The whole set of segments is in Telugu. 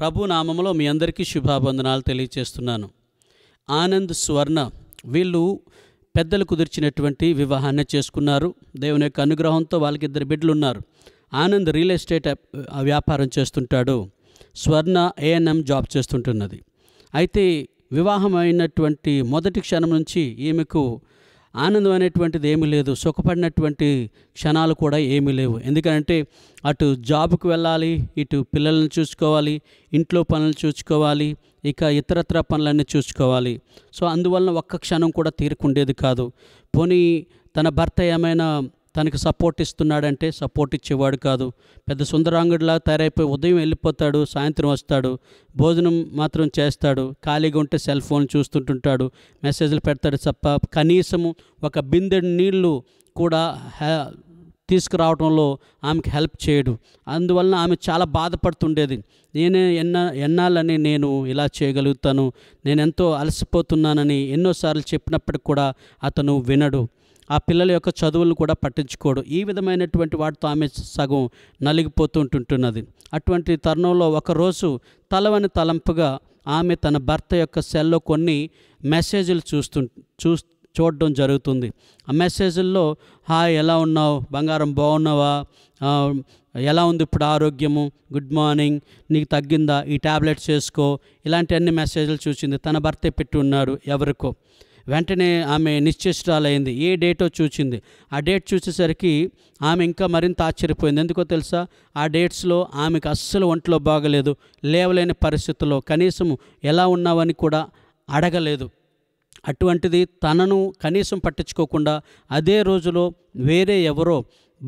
ప్రభు నామంలో మీ అందరికీ శుభాబంధనాలు తెలియచేస్తున్నాను ఆనంద్ స్వర్ణ వీళ్ళు పెద్దలు కుదిర్చినటువంటి వివాహాన్ని చేసుకున్నారు దేవుని యొక్క అనుగ్రహంతో వాళ్ళకి ఇద్దరు బిడ్డలు ఉన్నారు ఆనంద్ రియల్ ఎస్టేట్ వ్యాపారం చేస్తుంటాడు స్వర్ణ ఏఎన్ఎం జాబ్ చేస్తుంటున్నది అయితే వివాహమైనటువంటి మొదటి క్షణం నుంచి ఈమెకు ఆనందం అనేటువంటిది ఏమీ లేదు సుఖపడినటువంటి క్షణాలు కూడా ఏమీ లేవు ఎందుకంటే అటు జాబ్కు వెళ్ళాలి ఇటు పిల్లలను చూసుకోవాలి ఇంట్లో పనులు చూసుకోవాలి ఇక ఇతరత్ర పనులన్నీ చూసుకోవాలి సో అందువలన ఒక్క క్షణం కూడా తీరుకుండేది కాదు పోనీ తన భర్త ఏమైనా తనకు సపోర్ట్ ఇస్తున్నాడంటే సపోర్ట్ ఇచ్చేవాడు కాదు పెద్ద సుందరాంగుడిలా తయారైపోయి ఉదయం వెళ్ళిపోతాడు సాయంత్రం వస్తాడు భోజనం మాత్రం చేస్తాడు ఖాళీగా ఉంటే సెల్ ఫోన్ చూస్తుంటుంటాడు మెసేజ్లు పెడతాడు తప్ప కనీసము ఒక బిందెడు నీళ్లు కూడా తీసుకురావడంలో ఆమెకి హెల్ప్ చేయడు అందువలన ఆమె చాలా బాధపడుతుండేది నేనే ఎన్న ఎన్నాలని నేను ఇలా చేయగలుగుతాను నేను ఎంతో అలసిపోతున్నానని ఎన్నోసార్లు చెప్పినప్పటికి కూడా అతను వినడు ఆ పిల్లల యొక్క చదువులు కూడా పట్టించుకోడు ఈ విధమైనటువంటి వాటితో ఆమె సగం నలిగిపోతుంటుంటున్నది అటువంటి తరుణంలో ఒకరోజు తలవని తలంపుగా ఆమె తన భర్త యొక్క సెల్లో కొన్ని మెసేజ్లు చూస్తు చూ చూడడం జరుగుతుంది ఆ మెసేజ్ల్లో హాయ్ ఎలా ఉన్నావు బంగారం బాగున్నావా ఎలా ఉంది ఇప్పుడు ఆరోగ్యము గుడ్ మార్నింగ్ నీకు తగ్గిందా ఈ ట్యాబ్లెట్స్ చేసుకో ఇలాంటి అన్ని మెసేజ్లు చూసింది తన భర్తే పెట్టి ఉన్నాడు ఎవరికో వెంటనే ఆమె నిశ్చేష్టాలైంది ఏ డేటో చూచింది ఆ డేట్ చూసేసరికి ఆమె ఇంకా మరింత ఆశ్చర్యపోయింది ఎందుకో తెలుసా ఆ డేట్స్లో ఆమెకు అస్సలు ఒంట్లో బాగలేదు లేవలేని పరిస్థితుల్లో కనీసం ఎలా ఉన్నావని కూడా అడగలేదు అటువంటిది తనను కనీసం పట్టించుకోకుండా అదే రోజులో వేరే ఎవరో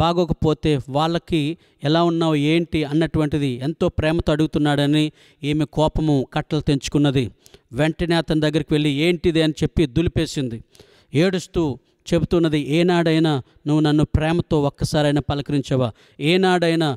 బాగోకపోతే వాళ్ళకి ఎలా ఉన్నావు ఏంటి అన్నటువంటిది ఎంతో ప్రేమతో అడుగుతున్నాడని ఈమె కోపము కట్టలు తెంచుకున్నది వెంటనే అతని దగ్గరికి వెళ్ళి ఏంటిది అని చెప్పి దులిపేసింది ఏడుస్తూ చెబుతున్నది ఏనాడైనా నువ్వు నన్ను ప్రేమతో ఒక్కసారైనా పలకరించావా ఏనాడైనా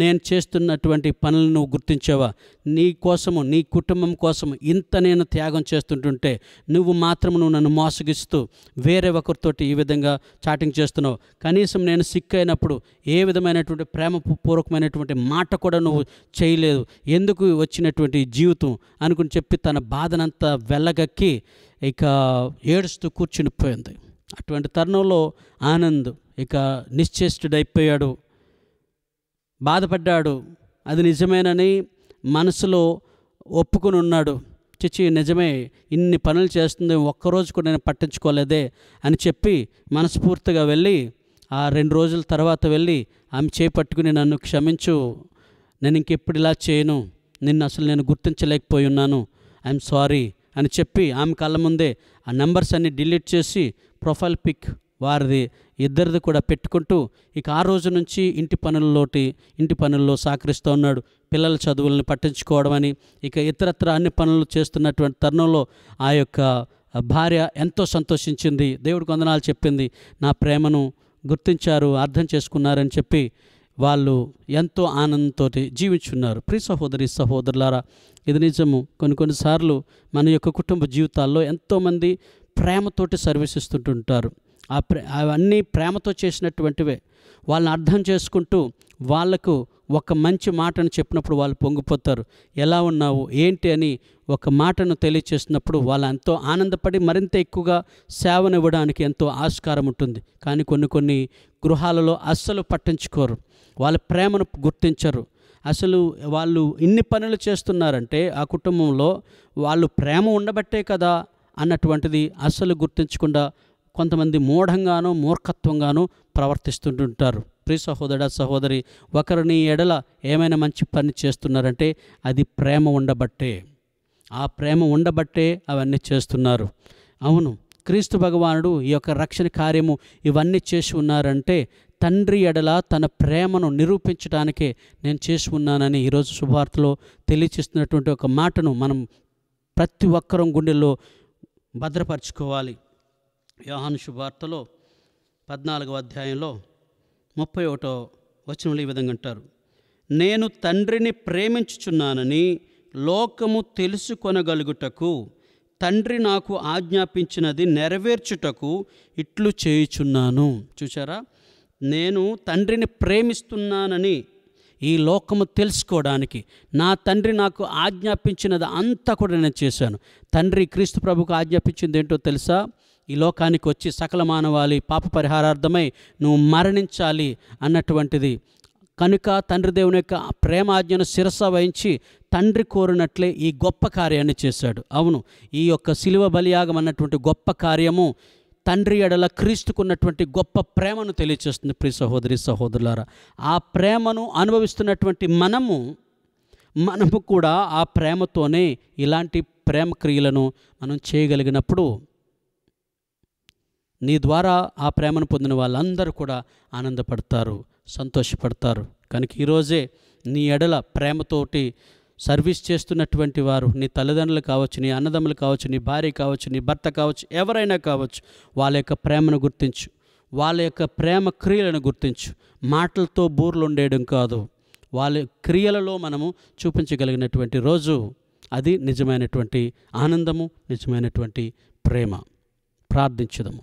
నేను చేస్తున్నటువంటి పనులను నువ్వు గుర్తించావా నీ కోసము నీ కుటుంబం కోసం ఇంత నేను త్యాగం చేస్తుంటుంటే నువ్వు మాత్రం నువ్వు నన్ను మోసగిస్తూ వేరే ఒకరితోటి ఈ విధంగా చాటింగ్ చేస్తున్నావు కనీసం నేను సిక్ అయినప్పుడు ఏ విధమైనటువంటి ప్రేమ పూర్వకమైనటువంటి మాట కూడా నువ్వు చేయలేదు ఎందుకు వచ్చినటువంటి జీవితం అనుకుని చెప్పి తన బాధనంతా వెళ్ళగక్కి ఇక ఏడుస్తూ కూర్చునిపోయింది అటువంటి తరుణంలో ఆనంద్ ఇక నిశ్చేష్టుడైపోయాడు బాధపడ్డాడు అది నిజమేనని మనసులో ఒప్పుకుని ఉన్నాడు చిచి నిజమే ఇన్ని పనులు చేస్తుంది ఒక్కరోజు కూడా నేను పట్టించుకోలేదే అని చెప్పి మనస్ఫూర్తిగా వెళ్ళి ఆ రెండు రోజుల తర్వాత వెళ్ళి ఆమె చేపట్టుకుని నన్ను క్షమించు నేను ఇంకెప్పుడు ఇలా చేయను నిన్ను అసలు నేను గుర్తించలేకపోయి ఉన్నాను ఐఎమ్ సారీ అని చెప్పి ఆమె కళ్ళ ముందే ఆ నెంబర్స్ అన్ని డిలీట్ చేసి ప్రొఫైల్ పిక్ వారిది ఇద్దరిది కూడా పెట్టుకుంటూ ఇక ఆ రోజు నుంచి ఇంటి పనుల్లోటి ఇంటి పనుల్లో సహకరిస్తూ ఉన్నాడు పిల్లల చదువులను పట్టించుకోవడం అని ఇక ఇతరత్ర అన్ని పనులు చేస్తున్నటువంటి తరుణంలో ఆ యొక్క భార్య ఎంతో సంతోషించింది దేవుడికి వందనాలు చెప్పింది నా ప్రేమను గుర్తించారు అర్థం చేసుకున్నారని చెప్పి వాళ్ళు ఎంతో ఆనందంతో జీవించున్నారు ప్రి సహోదరి సహోదరులారా ఇది నిజము కొన్ని కొన్నిసార్లు మన యొక్క కుటుంబ జీవితాల్లో ఎంతోమంది ప్రేమతోటి సర్వీస్ ఇస్తుంటుంటారు ఆ ప్రే అవన్నీ ప్రేమతో చేసినటువంటివే వాళ్ళని అర్థం చేసుకుంటూ వాళ్లకు ఒక మంచి మాటను చెప్పినప్పుడు వాళ్ళు పొంగిపోతారు ఎలా ఉన్నావు ఏంటి అని ఒక మాటను తెలియచేసినప్పుడు వాళ్ళు ఎంతో ఆనందపడి మరింత ఎక్కువగా సేవనివ్వడానికి ఎంతో ఆస్కారం ఉంటుంది కానీ కొన్ని కొన్ని గృహాలలో అస్సలు పట్టించుకోరు వాళ్ళ ప్రేమను గుర్తించరు అసలు వాళ్ళు ఇన్ని పనులు చేస్తున్నారంటే ఆ కుటుంబంలో వాళ్ళు ప్రేమ ఉండబట్టే కదా అన్నటువంటిది అసలు గుర్తించకుండా కొంతమంది మూఢంగానో మూర్ఖత్వంగానో ప్రవర్తిస్తుంటుంటారు ప్రియ సహోదర సహోదరి ఒకరిని ఎడల ఏమైనా మంచి పని చేస్తున్నారంటే అది ప్రేమ ఉండబట్టే ఆ ప్రేమ ఉండబట్టే అవన్నీ చేస్తున్నారు అవును క్రీస్తు భగవానుడు ఈ యొక్క రక్షణ కార్యము ఇవన్నీ చేసి ఉన్నారంటే తండ్రి ఎడల తన ప్రేమను నిరూపించడానికే నేను చేసి ఉన్నానని ఈరోజు శుభార్తలో తెలియచేస్తున్నటువంటి ఒక మాటను మనం ప్రతి ఒక్కరం గుండెల్లో భద్రపరచుకోవాలి యోహాను శుభార్తలో పద్నాలుగవ అధ్యాయంలో ముప్పై ఒకటో వచనంలో ఈ విధంగా అంటారు నేను తండ్రిని ప్రేమించుచున్నానని లోకము తెలుసుకొనగలుగుటకు తండ్రి నాకు ఆజ్ఞాపించినది నెరవేర్చుటకు ఇట్లు చేయుచున్నాను చూసారా నేను తండ్రిని ప్రేమిస్తున్నానని ఈ లోకము తెలుసుకోవడానికి నా తండ్రి నాకు ఆజ్ఞాపించినది అంతా కూడా నేను చేశాను తండ్రి క్రీస్తు ప్రభుకు ఆజ్ఞాపించింది ఏంటో తెలుసా ఈ లోకానికి వచ్చి సకల మానవాళి పాప పరిహారార్థమై నువ్వు మరణించాలి అన్నటువంటిది కనుక తండ్రి దేవుని యొక్క ప్రేమాజ్ఞను శిరస వహించి తండ్రి కోరినట్లే ఈ గొప్ప కార్యాన్ని చేశాడు అవును ఈ యొక్క శిలువ బలియాగం అన్నటువంటి గొప్ప కార్యము తండ్రి ఎడల క్రీస్తుకున్నటువంటి గొప్ప ప్రేమను తెలియచేస్తుంది ప్రి సహోదరి సహోదరులారా ఆ ప్రేమను అనుభవిస్తున్నటువంటి మనము మనము కూడా ఆ ప్రేమతోనే ఇలాంటి ప్రేమ క్రియలను మనం చేయగలిగినప్పుడు నీ ద్వారా ఆ ప్రేమను పొందిన వాళ్ళందరూ కూడా ఆనందపడతారు సంతోషపడతారు కనుక ఈరోజే నీ ఎడల ప్రేమతోటి సర్వీస్ చేస్తున్నటువంటి వారు నీ తల్లిదండ్రులు కావచ్చు నీ అన్నదమ్ములు కావచ్చు నీ భార్య కావచ్చు నీ భర్త కావచ్చు ఎవరైనా కావచ్చు వాళ్ళ యొక్క ప్రేమను గుర్తించు వాళ్ళ యొక్క ప్రేమ క్రియలను గుర్తించు మాటలతో బూర్లు ఉండేయడం కాదు వాళ్ళ క్రియలలో మనము చూపించగలిగినటువంటి రోజు అది నిజమైనటువంటి ఆనందము నిజమైనటువంటి ప్రేమ ప్రార్థించదము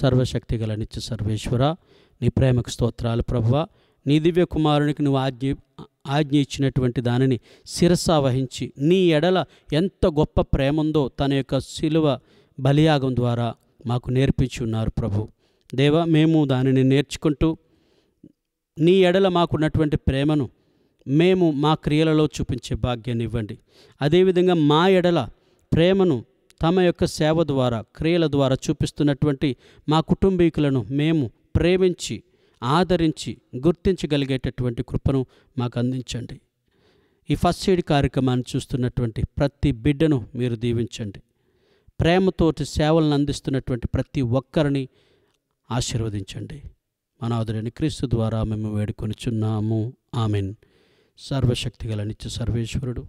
సర్వశక్తి గల నిత్య సర్వేశ్వర నీ ప్రేమకు స్తోత్రాలు ప్రభువ నీ దివ్య కుమారునికి నువ్వు ఆజ్ఞ ఆజ్ఞ ఇచ్చినటువంటి దానిని శిరసావహించి వహించి నీ ఎడల ఎంత గొప్ప ప్రేమ ఉందో తన యొక్క శిలువ బలియాగం ద్వారా మాకు నేర్పించి ఉన్నారు ప్రభు దేవా మేము దానిని నేర్చుకుంటూ నీ ఎడల మాకున్నటువంటి ప్రేమను మేము మా క్రియలలో చూపించే భాగ్యాన్ని ఇవ్వండి అదేవిధంగా మా ఎడల ప్రేమను తమ యొక్క సేవ ద్వారా క్రియల ద్వారా చూపిస్తున్నటువంటి మా కుటుంబీకులను మేము ప్రేమించి ఆదరించి గుర్తించగలిగేటటువంటి కృపను మాకు అందించండి ఈ ఫస్ట్ ఎయిడ్ కార్యక్రమాన్ని చూస్తున్నటువంటి ప్రతి బిడ్డను మీరు దీవించండి ప్రేమతోటి సేవలను అందిస్తున్నటువంటి ప్రతి ఒక్కరిని ఆశీర్వదించండి మనాదుడైన క్రీస్తు ద్వారా మేము వేడుకొనిచున్నాము ఆమెన్ సర్వశక్తి గల నిత్య సర్వేశ్వరుడు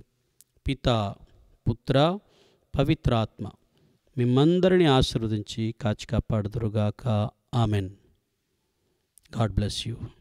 పిత పుత్ర పవిత్రాత్మ మిమ్మందరిని ఆశీర్వదించి కాచి కాపాడుదురుగాక ఆమెన్ God bless you.